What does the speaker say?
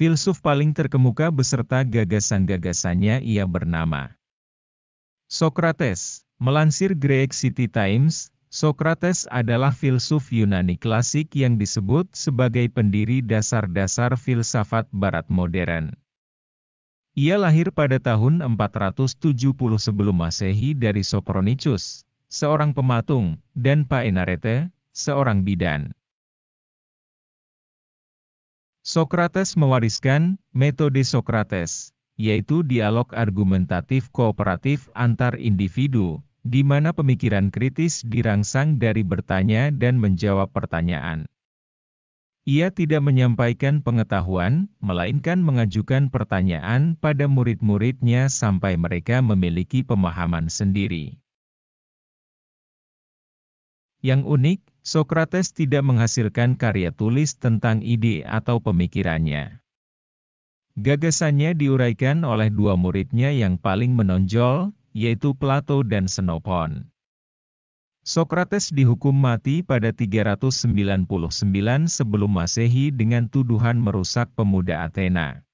Filsuf paling terkemuka beserta gagasan-gagasannya ia bernama Sokrates. Melansir Greek City Times, Sokrates adalah filsuf Yunani klasik yang disebut sebagai pendiri dasar-dasar filsafat barat modern. Ia lahir pada tahun 470 sebelum Masehi dari Sopronicus, seorang pematung, dan Paenarete, seorang bidan. Sokrates mewariskan metode Sokrates, yaitu dialog argumentatif kooperatif antar individu, di mana pemikiran kritis dirangsang dari bertanya dan menjawab pertanyaan. Ia tidak menyampaikan pengetahuan, melainkan mengajukan pertanyaan pada murid-muridnya sampai mereka memiliki pemahaman sendiri. Yang unik, Sokrates tidak menghasilkan karya tulis tentang ide atau pemikirannya. Gagasannya diuraikan oleh dua muridnya yang paling menonjol, yaitu Plato dan Xenophon. Sokrates dihukum mati pada 399 sebelum Masehi dengan tuduhan merusak pemuda Athena.